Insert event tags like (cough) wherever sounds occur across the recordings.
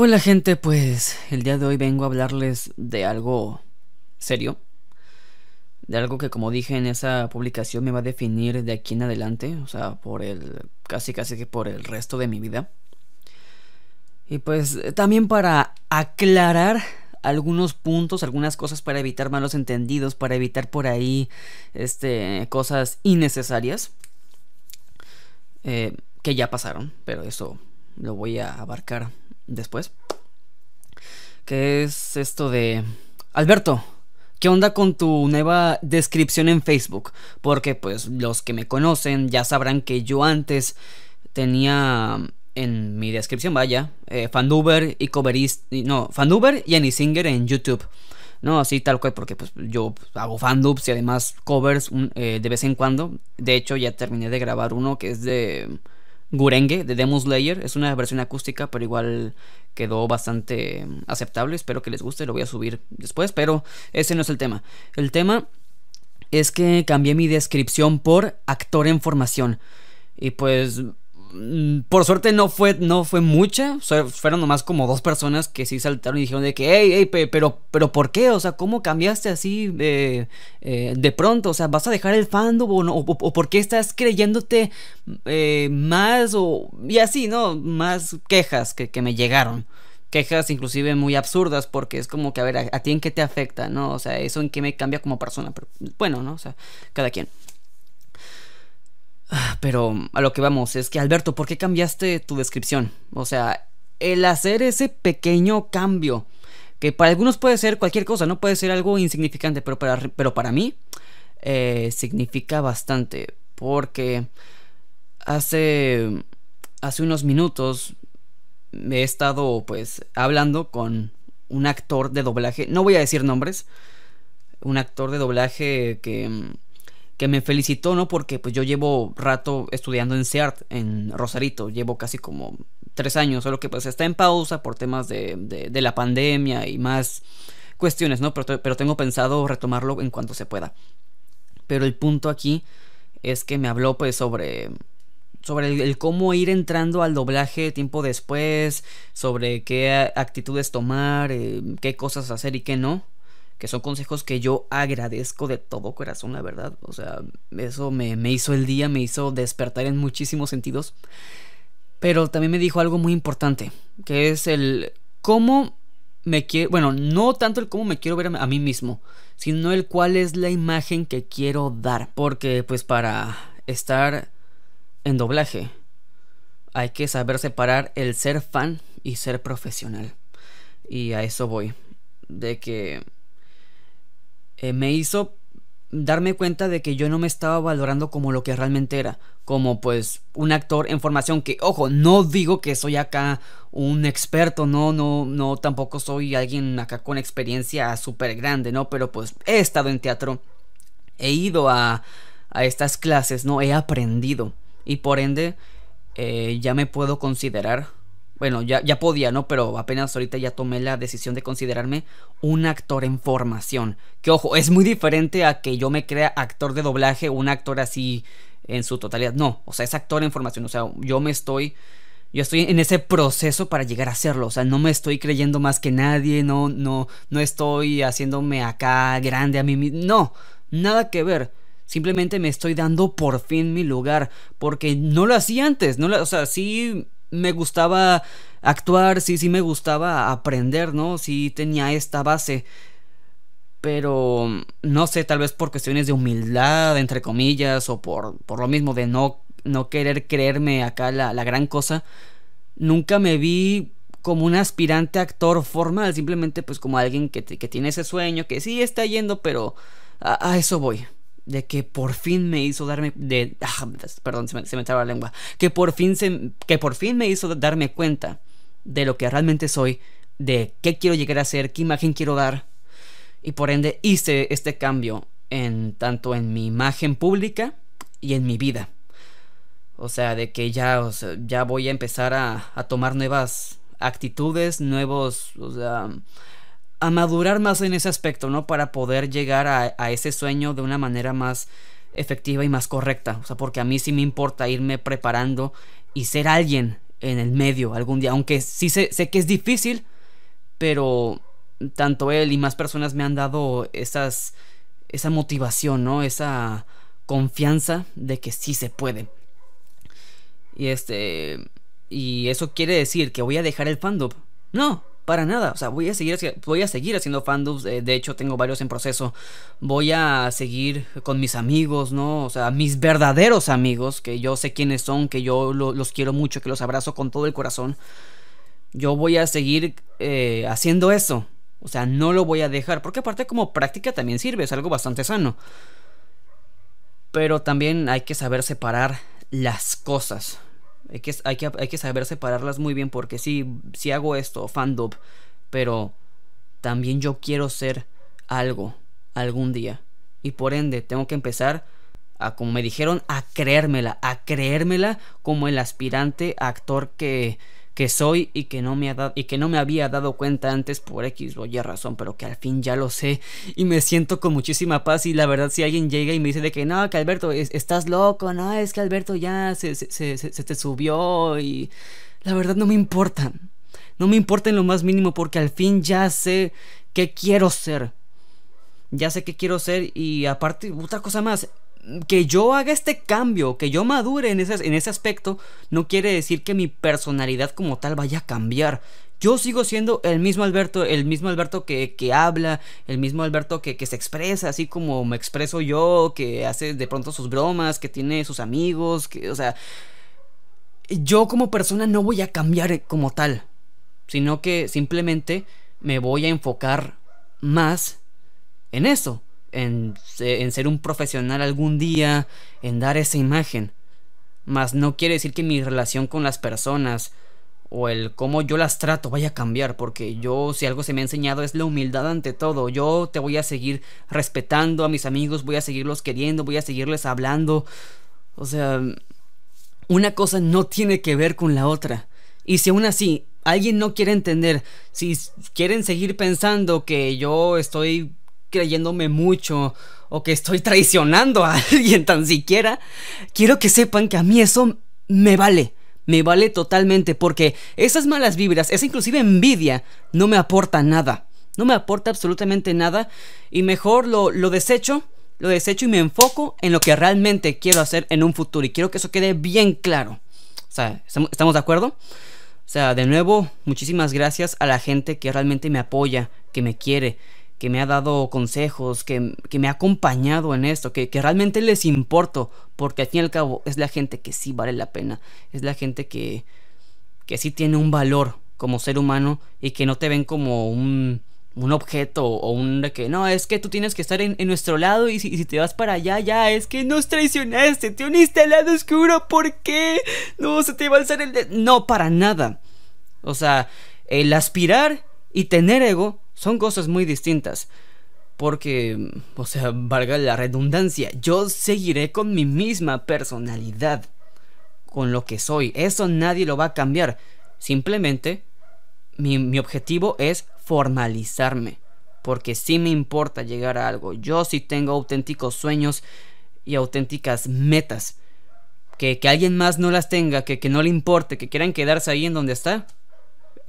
Hola gente, pues el día de hoy vengo a hablarles de algo serio. De algo que como dije en esa publicación me va a definir de aquí en adelante, o sea, por el casi casi que por el resto de mi vida. Y pues también para aclarar algunos puntos, algunas cosas para evitar malos entendidos, para evitar por ahí este cosas innecesarias eh, que ya pasaron, pero eso lo voy a abarcar después. ¿Qué es esto de... Alberto, ¿qué onda con tu nueva descripción en Facebook? Porque pues los que me conocen ya sabrán que yo antes tenía en mi descripción, vaya, eh, Fanduber y Coverist, no, Fanduber y Singer en YouTube. No, así tal cual, porque pues yo hago fandubs y además covers eh, de vez en cuando. De hecho, ya terminé de grabar uno que es de Gurenge de Demon Slayer. Es una versión acústica, pero igual quedó bastante mm, aceptable. Espero que les guste, lo voy a subir después, pero ese no es el tema. El tema es que cambié mi descripción por actor en formación. Y pues Mm, por suerte no fue, no fue mucha. fueron nomás como dos personas que sí saltaron y dijeron de que, hey, pero, pero ¿por qué? O sea, ¿cómo cambiaste así de eh, pronto? O sea, ¿vas a dejar el fandom o, o, por qué estás creyéndote eh, más? O, y así, ¿no? Más quejas que, me llegaron quejas inclusive muy absurdas porque es como que a ver, a, a, ti en qué te afecta, ¿no? O sea, eso en qué me cambia como persona, pero bueno, ¿no? O sea, cada quien. Ah, pero a lo que vamos es que Alberto, ¿por qué cambiaste tu descripción? O sea, el hacer ese pequeño cambio, que para algunos puede ser cualquier cosa, no puede ser algo insignificante, pero para, pero para mí eh, significa bastante, porque hace, hace unos minutos me he estado pues hablando con un actor de doblaje, no voy a decir nombres, un actor de doblaje que que me felicitó, ¿no? Porque pues yo llevo rato estudiando en Seart, en Rosarito, llevo casi como tres años, solo que pues está en pausa por temas de, la pandemia y más cuestiones, ¿no? Pero, pero tengo pensado retomarlo en cuanto se pueda. Pero el punto aquí es que me habló pues sobre sobre el, cómo ir entrando al doblaje tiempo después, sobre qué actitudes tomar, eh, qué cosas hacer y qué no que son consejos que yo agradezco de todo corazón, la verdad. O sea, eso me, hizo el día, me hizo despertar en muchísimos sentidos. Pero también me dijo algo muy importante, que es el cómo me quiero, bueno, no tanto el cómo me quiero ver a mí mismo, sino el cuál es la imagen que quiero dar. Porque pues para estar en doblaje hay que saber separar el ser fan y ser profesional. Y a eso voy. De que eh, me hizo darme cuenta de que yo no me estaba valorando como lo que realmente era, como pues un actor en formación que, ojo, no digo que soy acá un experto, no, no, no, tampoco soy alguien acá con experiencia súper grande, ¿no? Pero pues he estado en teatro, he ido a, a estas clases, ¿no? He aprendido y por ende eh, ya me puedo considerar bueno, ya, ya podía, ¿no? Pero apenas ahorita ya tomé la decisión de considerarme un actor en formación. Que ojo, es muy diferente a que yo me crea actor de doblaje, un actor así en su totalidad. No, o sea, es actor en formación. O sea, yo me estoy. Yo estoy en ese proceso para llegar a hacerlo. O sea, no me estoy creyendo más que nadie. No, no, no estoy haciéndome acá grande a mí mismo. No, nada que ver. Simplemente me estoy dando por fin mi lugar. Porque no lo hacía antes. No o sea, sí me gustaba actuar, sí, sí me gustaba aprender, ¿no? Sí tenía esta base. Pero no sé, tal vez por cuestiones de humildad, entre comillas, o por, por lo mismo de no, no querer creerme acá la, la gran cosa, nunca me vi como un aspirante actor formal, simplemente pues como alguien que, tiene ese sueño, que sí está yendo, pero a, a eso voy de que por fin me hizo darme de ah, perdón se me, traba la lengua que por fin se, que por fin me hizo darme cuenta de lo que realmente soy de qué quiero llegar a ser qué imagen quiero dar y por ende hice este cambio en tanto en mi imagen pública y en mi vida o sea de que ya ya voy a empezar a, a tomar nuevas actitudes nuevos o sea a madurar más en ese aspecto, ¿no? Para poder llegar a, ese sueño de una manera más efectiva y más correcta. O sea, porque a mí sí me importa irme preparando y ser alguien en el medio algún día. Aunque sí sé, sé que es difícil, pero tanto él y más personas me han dado esas, esa motivación, ¿no? Esa confianza de que sí se puede. Y este... Y eso quiere decir que voy a dejar el fandom. No, para nada. O sea, voy a seguir, voy a seguir haciendo fandoms. Eh, de hecho, tengo varios en proceso. Voy a seguir con mis amigos, ¿no? O sea, mis verdaderos amigos, que yo sé quiénes son, que yo los quiero mucho, que los abrazo con todo el corazón. Yo voy a seguir eh, haciendo eso. O sea, no lo voy a dejar. Porque aparte como práctica también sirve, es algo bastante sano. Pero también hay que saber separar las cosas. Hay que, hay que, saber separarlas muy bien porque sí, si hago esto, fandub pero también yo quiero ser algo algún día. Y por ende, tengo que empezar a, como me dijeron, a creérmela, a creérmela como el aspirante actor que, que soy y que no me ha y que no me había dado cuenta antes por X o Y razón, pero que al fin ya lo sé y me siento con muchísima paz y la verdad si alguien llega y me dice de que no, que Alberto estás loco, no, es que Alberto ya se, se te subió y la verdad no me importa. No me importa en lo más mínimo porque al fin ya sé qué quiero ser. Ya sé qué quiero ser y aparte, otra cosa más, que yo haga este cambio, que yo madure en ese, en ese aspecto, no quiere decir que mi personalidad como tal vaya a cambiar. Yo sigo siendo el mismo Alberto, el mismo Alberto que, habla, el mismo Alberto que, que, se expresa, así como me expreso yo, que hace de pronto sus bromas, que tiene sus amigos, que, o sea, yo como persona no voy a cambiar como tal, sino que simplemente me voy a enfocar más en eso, en, ser un profesional algún día, en dar esa imagen. Mas no quiere decir que mi relación con las personas o el cómo yo las trato vaya a cambiar, porque yo si algo se me ha enseñado es la humildad ante todo. Yo te voy a seguir respetando a mis amigos, voy a seguirlos queriendo, voy a seguirles hablando. O sea, una cosa no tiene que ver con la otra. Y si aún así alguien no quiere entender, si quieren seguir pensando que yo estoy creyéndome mucho o que estoy traicionando a (laughs) alguien tan siquiera, quiero que sepan que a mí eso me vale. Me vale totalmente porque esas malas vibras, esa inclusive envidia, no me aporta nada. No me aporta absolutamente nada y mejor lo, desecho, lo desecho y me enfoco en lo que realmente quiero hacer en un futuro y quiero que eso quede bien claro. O sea, ¿estamos de acuerdo? O sea, de nuevo, muchísimas gracias a la gente que realmente me apoya, que me quiere, que me ha dado consejos, que, me ha acompañado en esto, que, realmente les importo, porque al fin y al cabo es la gente que sí vale la pena, es la gente que, que sí tiene un valor como ser humano y que no te ven como un, un objeto o un que no, es que tú tienes que estar en, nuestro lado y si, te vas para allá, ya, es que nos traicionaste, te uniste al lado oscuro, ¿por qué? No, se te va a alzar el... no, para nada. O sea, el aspirar y tener ego son cosas muy distintas. Porque, o sea, valga la redundancia, yo seguiré con mi misma personalidad, con lo que soy. Eso nadie lo va a cambiar. Simplemente, mi, objetivo es formalizarme. Porque sí me importa llegar a algo. Yo sí tengo auténticos sueños y auténticas metas. Que, que alguien más no las tenga, que, que no le importe, que quieran quedarse ahí en donde está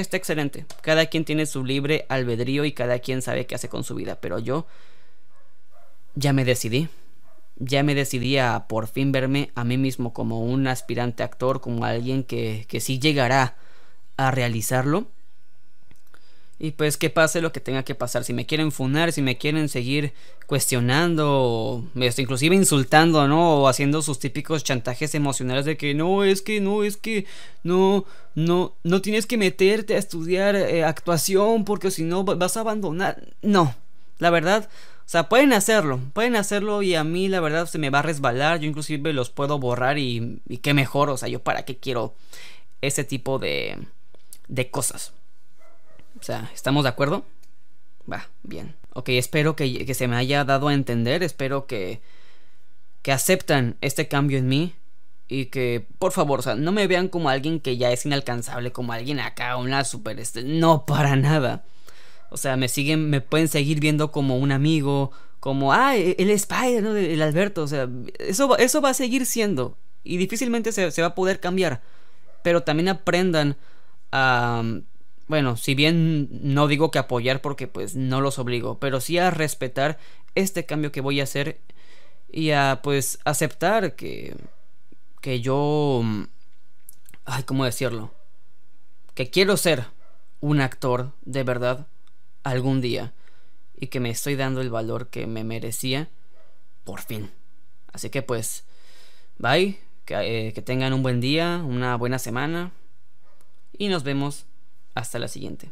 está excelente. Cada quien tiene su libre albedrío y cada quien sabe qué hace con su vida. Pero yo ya me decidí. Ya me decidí a por fin verme a mí mismo como un aspirante actor, como alguien que, que sí llegará a realizarlo. Y pues que pase lo que tenga que pasar. Si me quieren funar, si me quieren seguir cuestionando, o este, inclusive insultando, ¿no? O haciendo sus típicos chantajes emocionales de que no, es que no, es que no, no, no tienes que meterte a estudiar eh, actuación porque si no vas a abandonar. No, la verdad, o sea, pueden hacerlo, pueden hacerlo y a mí la verdad se me va a resbalar, yo inclusive los puedo borrar y, y qué mejor, o sea, yo para qué quiero ese tipo de, de cosas. O sea, ¿estamos de acuerdo? Va, bien. Ok, espero que, se me haya dado a entender, espero que, que aceptan este cambio en mí y que, por favor, o sea, no me vean como alguien que ya es inalcanzable, como alguien acá, una super... No, para nada. O sea, me siguen, me pueden seguir viendo como un amigo, como, ah, e-, el Spider, ¿no? El Alberto, o sea, eso, eso va a seguir siendo y difícilmente se, va a poder cambiar. Pero también aprendan a bueno, si bien no digo que apoyar porque pues no los obligo, pero sí a respetar este cambio que voy a hacer y a pues aceptar que que yo ay, ¿cómo decirlo? que quiero ser un actor de verdad algún día y que me estoy dando el valor que me merecía por fin. Así que pues bye, que, eh, que tengan un buen día, una buena semana y nos vemos hasta la siguiente.